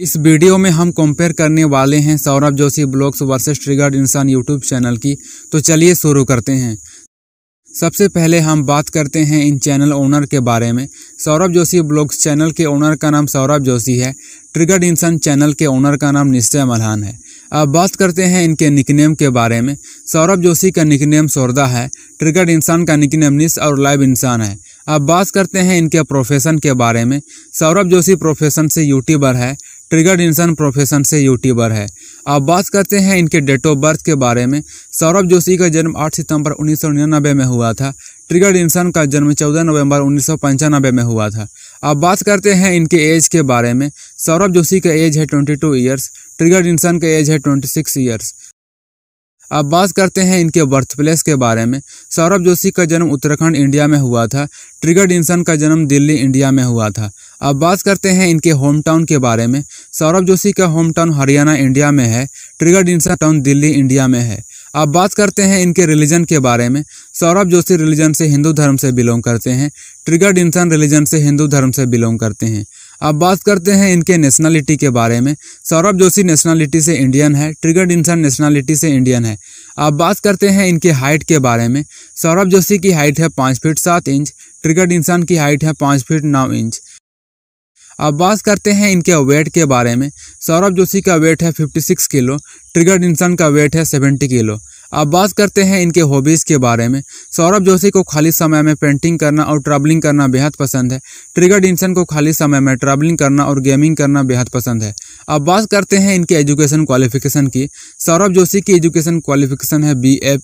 इस वीडियो में हम कंपेयर करने वाले हैं Saurabh Joshi vlogs versus triggered Insaan YouTube channel की तो चलिए शुरू करते हैं सबसे पहले हम बात करते हैं इन चैनल ओनर के बारे में सौरभ जोशी ब्लॉग्स चैनल के ओनर का नाम सौरभ जोशी है ट्रिगर्ड इंसान चैनल के ओनर का नाम निश्चय मल्हान है अब बात करते हैं इनके निकनेम के बारे में सौरभ जोशी का निकनेम सौरदा है ट्रिगर्ड इंसान का निकनेम निस और लाइव इंसान है अब बात करते हैं इनके प्रोफेशन के बारे में सौरभ जोशी प्रोफेशन से यूट्यूबर है ट्रिगर इंसान प्रोफेशन से यूट्यूबर है अब बात करते हैं इनके डेट ऑफ बर्थ के बारे में सौरभ जोशी का जन्म 8 सितंबर उन्नीस में हुआ था ट्रिगर इंसान का जन्म 14 नवंबर उन्नीस में हुआ था अब बात करते हैं इनके एज के बारे में सौरभ जोशी का एज है ट्वेंटी टू ट्रिगर इंसान का एज है ट्वेंटी सिक्स अब बात करते हैं इनके बर्थ प्लेस के बारे में सौरभ जोशी का जन्म उत्तराखंड इंडिया में हुआ था ट्रिगर्ड इंसान का जन्म दिल्ली इंडिया में हुआ था अब बात करते हैं इनके होम टाउन के बारे में सौरभ जोशी का होम टाउन हरियाणा इंडिया में है ट्रिगर डिंसा टाउन दिल्ली इंडिया में है अब बात करते हैं इनके रिलीजन के बारे में सौरभ जोशी रिलीजन से हिंदू धर्म से बिलोंग करते हैं ट्रिगर्ड इंसान रिलीजन से हिंदू धर्म से बिलोंग करते हैं अब बात करते हैं इनके नेशनलिटी के बारे में सौरभ जोशी नेशनलिटी से इंडियन है ट्रिगर्ड इंसान नेशनलिटी से इंडियन है अब बात करते हैं इनके हाइट के बारे में सौरभ जोशी की हाइट है पाँच फीट सात इंच ट्रिगर इंसान की हाइट है पाँच फीट नौ इंच अब बात करते हैं इनके वेट के बारे में सौरभ जोशी का वेट है 56 किलो ट्रिगर इंसान का वेट है 70 किलो अब बात करते हैं इनके हॉबीज़ के बारे में सौरभ जोशी को खाली समय में पेंटिंग करना और ट्रैवलिंग करना बेहद पसंद है ट्रिगर इंसान को खाली समय में ट्रैवलिंग करना और गेमिंग करना बेहद पसंद है अब बात करते हैं इनके एजुकेशन क्वालिफिकेशन की सौरभ जोशी की एजुकेशन क्वालिफिकेशन है बी ए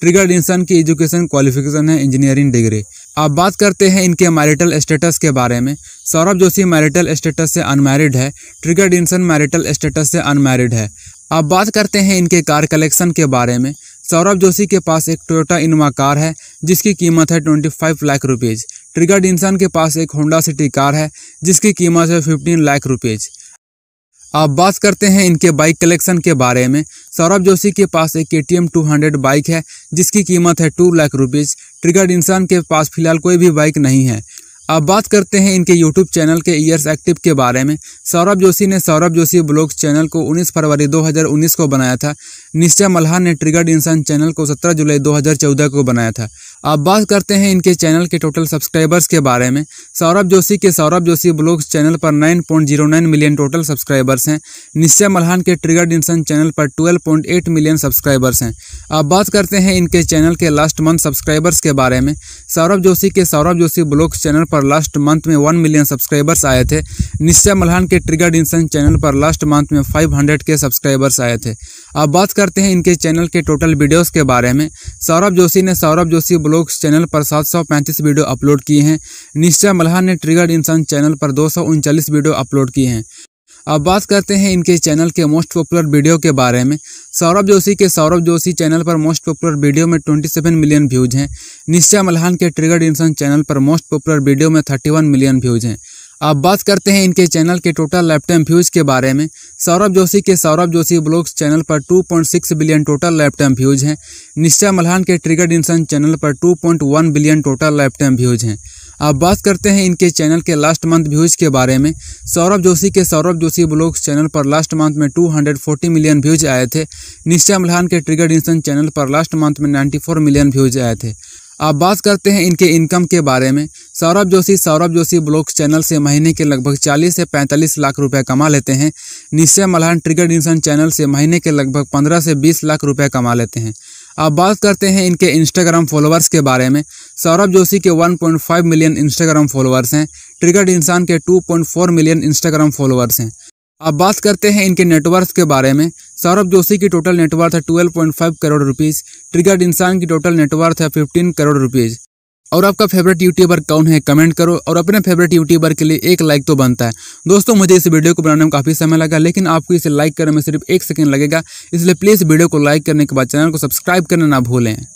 ट्रिगर डिंसन की एजुकेशन क्वालिफिकेशन है इंजीनियरिंग डिग्री अब बात करते हैं इनके मैरिटल स्टेटस के बारे में सौरभ जोशी मैरिटल स्टेटस से अनमैरिड है ट्रिगर डिनसन मैरिटल स्टेटस से अनमैरिड है अब बात करते हैं इनके कार कलेक्शन के बारे में सौरभ जोशी के पास एक टोयोटा इनोवा कार है जिसकी कीमत है 25 लाख रुपीज़ ट्रिगर डिनसन के पास एक होंडा सिटी कार है जिसकी कीमत है 15 लाख रुपीज़ अब बात करते हैं इनके बाइक कलेक्शन के बारे में सौरभ जोशी के पास एक K T M two hundred bike है जिसकी कीमत है टू लाख रुपीज़ ट्रिगर्ड इंसान के पास फिलहाल कोई भी बाइक नहीं है अब बात करते हैं इनके यूट्यूब चैनल के ईयर्स एक्टिव के बारे में सौरभ जोशी ने सौरभ जोशी ब्लॉग चैनल को 19 फरवरी 2019 को बनाया था निश्चय मल्हा ने ट्रिगर्ड इंसान चैनल को 17 जुलाई 2014 को बनाया था अब बात करते हैं इनके चैनल के टोटल सब्सक्राइबर्स के बारे में सौरभ जोशी के सौरभ जोशी ब्लॉग्स चैनल पर 9.09 मिलियन टोटल सब्सक्राइबर्स हैं निश्चय मल्हान के ट्रिगर डिनसन चैनल पर 12.8 मिलियन सब्सक्राइबर्स हैं अब बात करते हैं इनके चैनल के लास्ट मंथ सब्सक्राइबर्स के बारे में सौरभ जोशी के सौरभ जोशी ब्लॉग्स चैनल पर लास्ट मंथ में वन मिलियन सब्सक्राइबर्स आए थे निश्चय मल्हान के ट्रिगर डिंसन चैनल पर लास्ट मंथ में फाइव के सब्सक्राइबर्स आए थे अब बात करते हैं इनके चैनल के टोटल वीडियोज़ के बारे में सौरभ जोशी ने सौरभ जोशी ब्लॉग लोग चैनल पर सात सौ पैंतीस वीडियो अपलोड किए हैं निश्चय मल्हा ने ट्रिगर्ड इंसान चैनल पर दो सौ उनचालीस वीडियो अपलोड किए हैं अब बात करते हैं इनके चैनल के मोस्ट पॉपुलर वीडियो के बारे में सौरभ जोशी के सौरभ जोशी चैनल पर मोस्ट पॉपुलर वीडियो में 27 मिलियन व्यूज हैं निश्चय मल्हान के ट्रिगर्ड इंसान चैनल पर मोस्ट पॉपुलर वीडियो में 31 मिलियन व्यूज हैं अब बात करते हैं इनके चैनल के टोटल टाइम व्यूज़ के बारे में सौरभ जोशी के सौरभ जोशी ब्लॉग्स चैनल पर 2.6 बिलियन टोटल टाइम व्यूज़ हैं निश्चय मल्हान के ट्रिगर इंसन चैनल पर 2.1 बिलियन टोटल टाइम व्यूज़ हैं अब बात करते हैं इनके चैनल के लास्ट मंथ व्यूज़ के बारे में सौरभ जोशी के सौरभ जोशी ब्लॉग्स चैनल पर लास्ट मंथ में टू मिलियन व्यूज़ आए थे निश्चय मल्हान के ट्रिगर इंसन चैनल पर लास्ट मंथ में नाइन्टी मिलियन व्यूज़ आए थे अब बात करते हैं इनके इनकम के बारे में सौरभ जोशी सौरभ जोशी ब्लॉग चैनल से महीने के लगभग 40 से 45 लाख रुपए कमा लेते हैं निश्चय मल्हान ट्रिगर इंसान चैनल से महीने के लगभग 15 से 20 लाख रुपए कमा लेते हैं अब बात करते हैं इनके इंस्टाग्राम फॉलोअर्स के बारे में सौरभ जोशी के 1.5 मिलियन इंस्टाग्राम फॉलोअर्स हैं ट्रिगर इंसान के टू मिलियन इंस्टाग्राम फॉलोअर्स हैं अब बात करते हैं इनके नेटवर्क के बारे में सौरभ जोशी की टोटल नेटवर्थ है twelve crore rupees triggered Insaan की टोटल नेटवर्थ है फिफ्टीन करोड़ रुपीज़ और आपका फेवरेट यूट्यूबर कौन है कमेंट करो और अपने फेवरेट यूट्यूबर के लिए एक लाइक तो बनता है दोस्तों मुझे इस वीडियो को बनाने में काफ़ी समय लगा लेकिन आपको इसे लाइक करने में सिर्फ एक सेकंड लगेगा इसलिए प्लीज़ वीडियो को लाइक करने के बाद चैनल को सब्सक्राइब करना ना भूलें